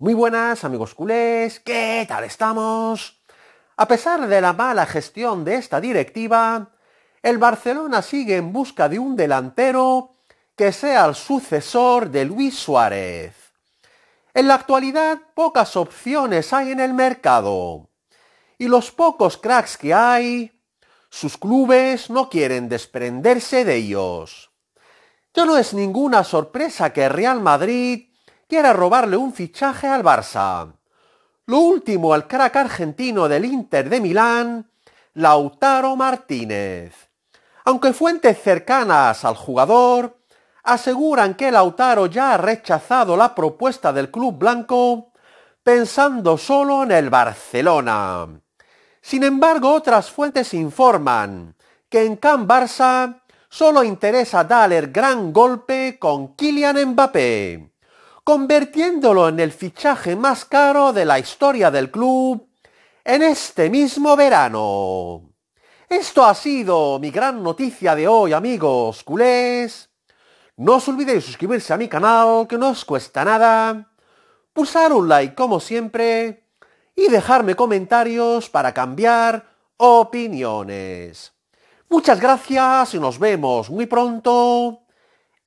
Muy buenas amigos culés, ¿qué tal estamos? A pesar de la mala gestión de esta directiva, el Barcelona sigue en busca de un delantero que sea el sucesor de Luis Suárez. En la actualidad pocas opciones hay en el mercado y los pocos cracks que hay, sus clubes no quieren desprenderse de ellos. Ya no es ninguna sorpresa que Real Madrid quiera robarle un fichaje al Barça. Lo último al crack argentino del Inter de Milán, Lautaro Martínez. Aunque fuentes cercanas al jugador aseguran que Lautaro ya ha rechazado la propuesta del club blanco pensando solo en el Barcelona. Sin embargo, otras fuentes informan que en Can Barça solo interesa dar el gran golpe con Kylian Mbappé convirtiéndolo en el fichaje más caro de la historia del club en este mismo verano. Esto ha sido mi gran noticia de hoy, amigos culés. No os olvidéis suscribirse a mi canal, que no os cuesta nada, pulsar un like como siempre y dejarme comentarios para cambiar opiniones. Muchas gracias y nos vemos muy pronto